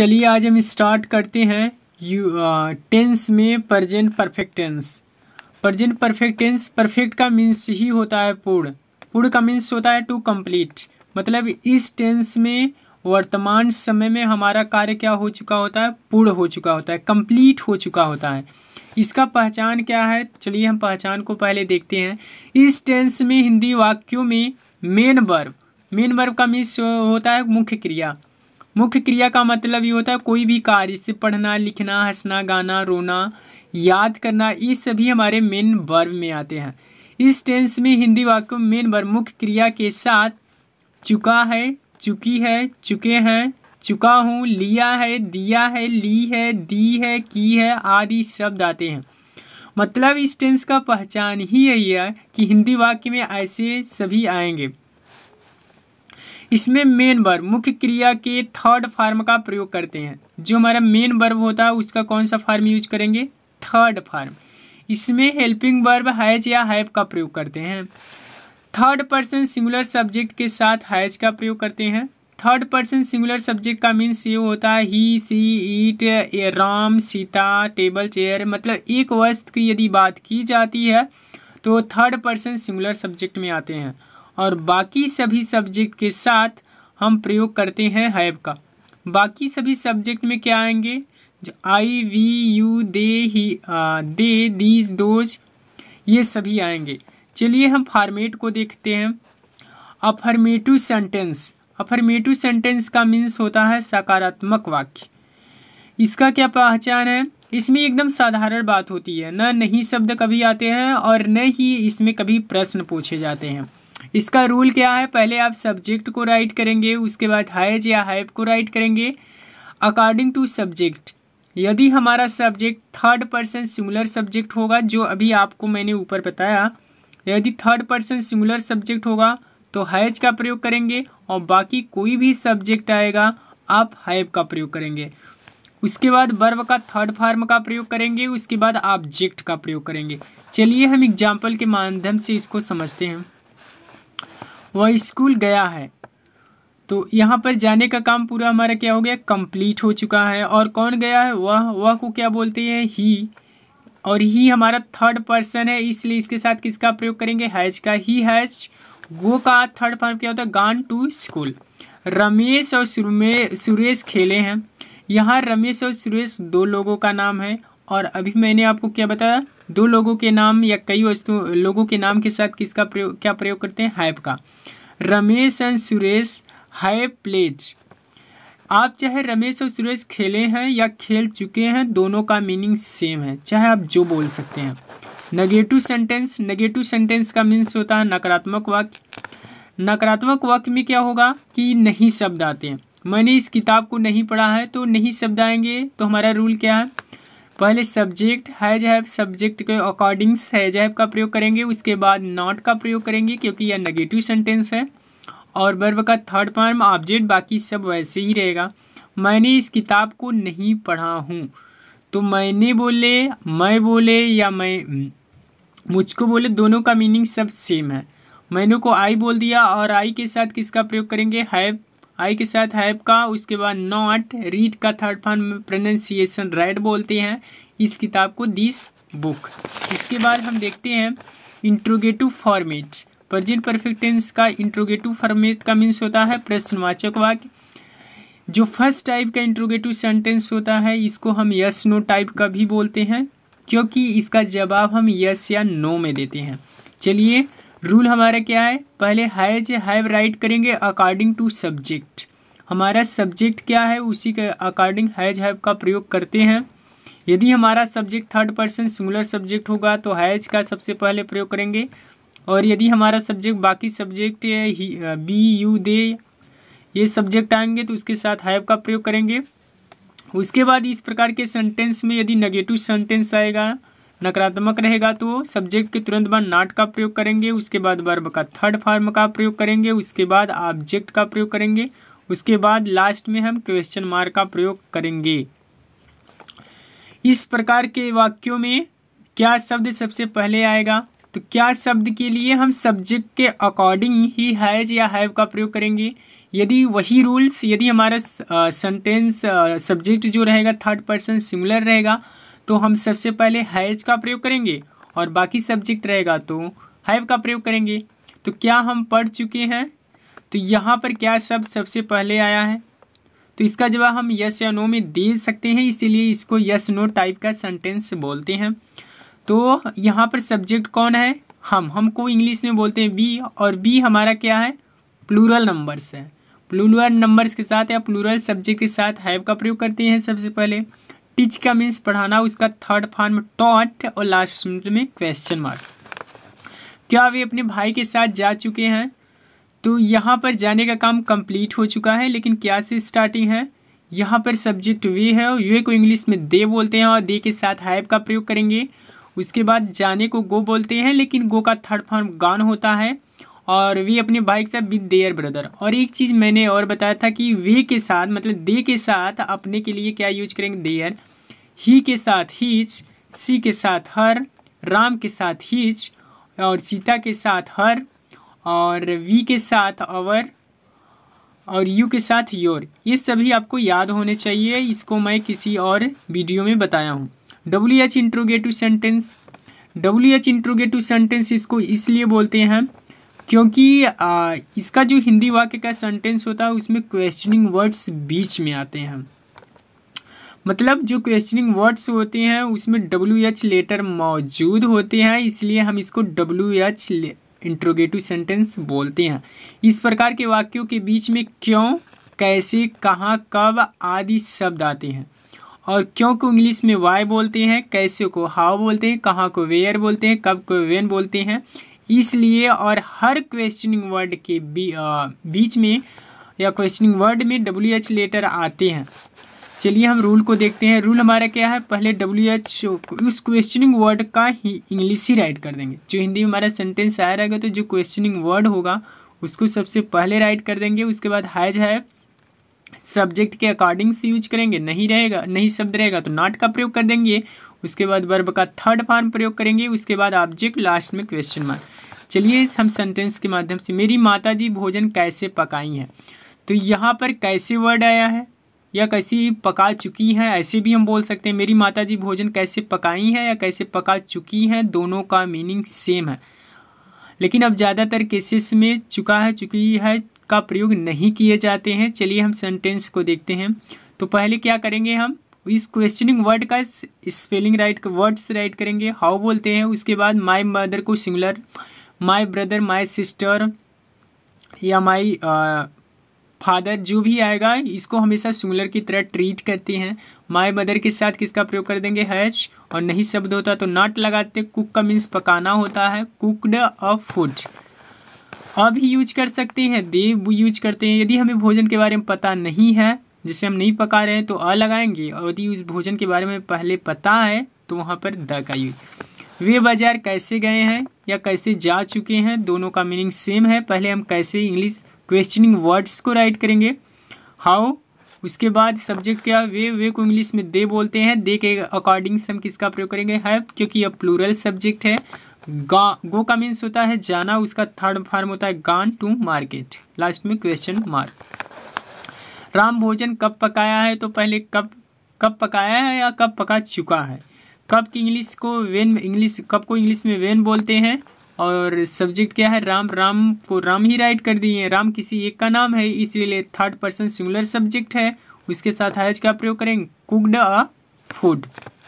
चलिए आज हम स्टार्ट करते हैं यू टेंस में present perfect tense present perfect tense perfect का मीन्स ही होता है पूर्ण पूर्ण का मीन्स होता है टू कंप्लीट मतलब इस टेंस में वर्तमान समय में हमारा कार्य क्या हो चुका होता है पूर्ण हो चुका होता है कंप्लीट हो चुका होता है इसका पहचान क्या है चलिए हम पहचान को पहले देखते हैं इस टेंस में हिंदी वाक्यों में मेन वर्ब मेन वर्ब का मीन्स होता है मुख्य क्रिया मुख्य क्रिया का मतलब ये होता है कोई भी कार्य जैसे पढ़ना लिखना हंसना गाना रोना याद करना ये सभी हमारे मेन वर्ब में आते हैं इस टेंस में हिंदी वाक्य मेन वर्ब मुख्य क्रिया के साथ चुका है चुकी है चुके हैं चुका हूँ लिया है दिया है ली है दी है की है आदि शब्द आते हैं मतलब इस टेंस का पहचान ही यही है कि हिंदी वाक्य में ऐसे सभी आएंगे इसमें मेन वर्ब मुख्य क्रिया के थर्ड फार्म का प्रयोग करते हैं जो हमारा मेन वर्ब होता है उसका कौन सा फार्म यूज करेंगे थर्ड फार्म इसमें हेल्पिंग वर्ब हैज या हैव का प्रयोग करते हैं थर्ड पर्सन सिंगुलर सब्जेक्ट के साथ हैज का प्रयोग करते हैं थर्ड पर्सन सिंगुलर सब्जेक्ट का मीन्स ये होता है he she it Ram Sita table chair मतलब एक वस्तु की यदि बात की जाती है तो थर्ड पर्सन सिंगुलर सब्जेक्ट में आते हैं और बाकी सभी सब्जेक्ट के साथ हम प्रयोग करते हैं हैव का बाकी सभी सब्जेक्ट में क्या आएंगे जो I we you they he ah, they these those ये सभी आएंगे चलिए हम फार्मेट को देखते हैं अफर्मेटिव सेंटेंस अफर्मेटिव सेंटेंस का मीन्स होता है सकारात्मक वाक्य इसका क्या पहचान है इसमें एकदम साधारण बात होती है न नहीं शब्द कभी आते हैं और न ही इसमें कभी प्रश्न पूछे जाते हैं इसका रूल क्या है पहले आप सब्जेक्ट को राइट करेंगे उसके बाद हाइज या हाइप को राइट करेंगे अकॉर्डिंग टू सब्जेक्ट यदि हमारा subject third person singular subject होगा जो अभी आपको मैंने ऊपर बताया यदि थर्ड पर्सन सिमुलर सब्जेक्ट होगा तो हैज का प्रयोग करेंगे और बाकी कोई भी सब्जेक्ट आएगा आप हैव का प्रयोग करेंगे उसके बाद वर्व का थर्ड फार्म का प्रयोग करेंगे उसके बाद ऑब्जेक्ट का प्रयोग करेंगे चलिए हम एग्जाम्पल के माध्यम से इसको समझते हैं वह स्कूल गया है तो यहाँ पर जाने का काम पूरा हमारा क्या हो गया कंप्लीट हो चुका है और कौन गया है वह वह को क्या बोलते हैं ही और ही हमारा थर्ड पर्सन है इसलिए इसके साथ किसका प्रयोग करेंगे हैज का ही हैज वो का थर्ड फॉर्म क्या होता है गान टू स्कूल रमेश और सुरेश खेले हैं यहाँ रमेश और सुरेश दो लोगों का नाम है और अभी मैंने आपको क्या बताया दो लोगों के नाम या कई वस्तु लोगों के नाम के साथ किसका प्रयोग क्या प्रयोग करते हैं हाइप का Ramesh and Suresh have played आप चाहे रमेश और सुरेश खेले हैं या खेल चुके हैं दोनों का मीनिंग सेम है चाहे आप जो बोल सकते हैं नेगेटिव सेंटेंस नेगेटिव सेंटेंस का मीन्स होता है नकारात्मक वाक्य नकारात्मक वाक्य में क्या होगा कि नहीं शब्द आते हैं मैंने इस किताब को नहीं पढ़ा है तो नहीं शब्द आएंगे तो हमारा रूल क्या है पहले सब्जेक्ट हैज हैव सब्जेक्ट के अकॉर्डिंग हैज हैव का प्रयोग करेंगे उसके बाद नॉट का प्रयोग करेंगे क्योंकि यह नेगेटिव सेंटेंस है और वर्ब का थर्ड फॉर्म ऑब्जेक्ट बाकी सब वैसे ही रहेगा मैंने इस किताब को नहीं पढ़ा हूँ तो मैंने बोले मैं बोले या मैं हम्म, मुझको बोले दोनों का मीनिंग सब सेम है मैंने को आई बोल दिया और आई के साथ किसका प्रयोग करेंगे हैव आई के साथ हैव का उसके बाद नॉट रीड का थर्ड फॉर्म में प्रोनाउंसिएशन बोलते हैं इस किताब को दिस बुक इसके बाद हम देखते हैं interrogative format present perfect tense का इंट्रोगेटिव फॉर्मेट का मीन्स होता है प्रश्नवाचक वाक्य जो फर्स्ट टाइप का इंट्रोगेटिव सेंटेंस होता है इसको हम यस नो टाइप का भी बोलते हैं क्योंकि इसका जवाब हम यस या नो में देते हैं चलिए रूल हमारा क्या है पहले हैज हैव राइट करेंगे अकॉर्डिंग टू सब्जेक्ट हमारा सब्जेक्ट क्या है उसी के अकॉर्डिंग हैज हैव का प्रयोग करते हैं यदि हमारा subject third person singular subject होगा तो हैज का सबसे पहले प्रयोग करेंगे और यदि हमारा सब्जेक्ट बाकी सब्जेक्ट बी यू दे ये सब्जेक्ट आएंगे तो उसके साथ हैव का प्रयोग करेंगे उसके बाद इस प्रकार के सेंटेंस में यदि नेगेटिव सेंटेंस आएगा नकारात्मक रहेगा तो सब्जेक्ट के तुरंत बाद नाट का प्रयोग करेंगे उसके बाद वर्ब का थर्ड फॉर्म का प्रयोग करेंगे उसके बाद ऑब्जेक्ट का प्रयोग करेंगे उसके बाद लास्ट में हम क्वेश्चन मार्क का प्रयोग करेंगे इस प्रकार के वाक्यों में क्या शब्द सबसे पहले आएगा तो क्या शब्द के लिए हम सब्जेक्ट के अकॉर्डिंग ही हैज या हैव का प्रयोग करेंगे यदि वही रूल्स यदि हमारा सेंटेंस सब्जेक्ट जो रहेगा थर्ड पर्सन सिमिलर रहेगा तो हम सबसे पहले हैज का प्रयोग करेंगे और बाकी सब्जेक्ट रहेगा तो हैव का प्रयोग करेंगे तो क्या हम पढ़ चुके हैं तो यहाँ पर क्या शब्द सब सबसे पहले आया है तो इसका जवाब हम यस या नो में दे सकते हैं इसीलिए इसको यस नो टाइप का सेंटेंस बोलते हैं तो यहाँ पर सब्जेक्ट कौन है हम हमको इंग्लिश में बोलते हैं बी और बी हमारा क्या है प्लूरल नंबर्स है प्लूरल नंबर्स के साथ या प्लूरल सब्जेक्ट के साथ हैव का प्रयोग करते हैं सबसे पहले टीच का मीन्स पढ़ाना उसका थर्ड फॉर्म टॉट और लास्ट में क्वेश्चन मार्क क्या वे अपने भाई के साथ जा चुके हैं तो यहाँ पर जाने का काम कंप्लीट हो चुका है लेकिन क्या से स्टार्टिंग है यहाँ पर सब्जेक्ट वे है और वे को इंग्लिश में दे बोलते हैं और दे के साथ हाइप का प्रयोग करेंगे उसके बाद जाने को गो बोलते हैं लेकिन गो का थर्ड फॉर्म गान होता है और वी अपने बाइक से विद देयर ब्रदर और एक चीज़ मैंने और बताया था कि वे के साथ मतलब दे के साथ अपने के लिए क्या यूज करेंगे देयर ही के साथ हीच सी के साथ हर राम के साथ हीच और सीता के साथ हर और वी के साथ अवर और यू के साथ योर ये सभी आपको याद होने चाहिए इसको मैं किसी और वीडियो में बताया हूँ W H interrogative sentence W H interrogative sentence इसको इसलिए बोलते हैं क्योंकि आ, इसका जो हिंदी वाक्य का सेंटेंस होता है उसमें क्वेश्चनिंग वर्ड्स बीच में आते हैं मतलब जो क्वेश्चनिंग वर्ड्स होते हैं उसमें डब्ल्यू एच लेटर मौजूद होते हैं इसलिए हम इसको डब्ल्यू एच इंट्रोगेटिव सेंटेंस बोलते हैं इस प्रकार के वाक्यों के बीच में क्यों कैसे कहाँ कब आदि शब्द आते हैं और क्यों को इंग्लिश में वाई बोलते हैं कैसे को हाव बोलते हैं कहाँ को वेयर बोलते हैं कब को वेन बोलते हैं इसलिए और हर क्वेश्चनिंग वर्ड के बी, आ, बीच में या क्वेश्चनिंग वर्ड में डब्ल्यू एच लेटर आते हैं चलिए हम रूल को देखते हैं रूल हमारा क्या है पहले डब्ल्यू एच उस क्वेश्चनिंग वर्ड का ही इंग्लिश ही राइट कर देंगे जो हिंदी में हमारा सेंटेंस आया रहेगा तो जो क्वेश्चनिंग वर्ड होगा उसको सबसे पहले राइट कर देंगे उसके बाद हैज है सब्जेक्ट के अकॉर्डिंग से यूज करेंगे नहीं रहेगा नहीं शब्द रहेगा तो नॉट का प्रयोग कर देंगे उसके बाद वर्ब का थर्ड फॉर्म प्रयोग करेंगे उसके बाद ऑब्जेक्ट लास्ट में क्वेश्चन मार्क चलिए हम सेंटेंस के माध्यम से मेरी माता जी भोजन कैसे पकाई हैं तो यहाँ पर कैसे वर्ड आया है या कैसी पका चुकी हैं ऐसे भी हम बोल सकते हैं मेरी माता जी भोजन कैसे पकाई हैं या कैसे पका चुकी हैं दोनों का मीनिंग सेम है लेकिन अब ज़्यादातर केसेस में चुका है चुकी है का प्रयोग नहीं किए जाते हैं चलिए हम सेंटेंस को देखते हैं तो पहले क्या करेंगे हम इस क्वेश्चनिंग वर्ड का स्पेलिंग राइट वर्ड्स राइट करेंगे हाउ बोलते हैं उसके बाद माई मदर को singular my brother my sister या माई फादर uh, जो भी आएगा इसको हमेशा सिंगुलर की तरह ट्रीट करते हैं माई मदर के साथ किसका प्रयोग कर देंगे हैच और नहीं शब्द होता तो नॉट लगाते कुक का मीन्स पकाना होता है कुकड अ फूड अब यूज कर सकते हैं दे यूज करते हैं यदि हमें भोजन के बारे में पता नहीं है जिसे हम नहीं पका रहे हैं तो अ लगाएंगे और यदि उस भोजन के बारे में पहले पता है तो वहाँ पर द का यूज वे बाजार कैसे गए हैं या कैसे जा चुके हैं दोनों का मीनिंग सेम है पहले हम कैसे इंग्लिश क्वेश्चनिंग वर्ड्स को राइट करेंगे हाउ उसके बाद सब्जेक्ट क्या वे वे को इंग्लिश में दे बोलते हैं दे के अकॉर्डिंग से हम किसका प्रयोग करेंगे हैव क्योंकि यह प्लूरल सब्जेक्ट है गा गो का मीन्स होता है जाना उसका थर्ड फॉर्म होता है गान टू मार्केट लास्ट में क्वेश्चन मार्क राम भोजन कब पकाया है तो पहले कब कब पकाया है या कब पका चुका है कब की इंग्लिश को वेन इंग्लिश कब को इंग्लिश में वेन बोलते हैं और सब्जेक्ट क्या है राम राम को राम ही राइट कर दिए हैं राम किसी एक का नाम है इसलिए थर्ड पर्सन सिंगुलर सब्जेक्ट है उसके साथ हैज का प्रयोग करें कुकड अ फूड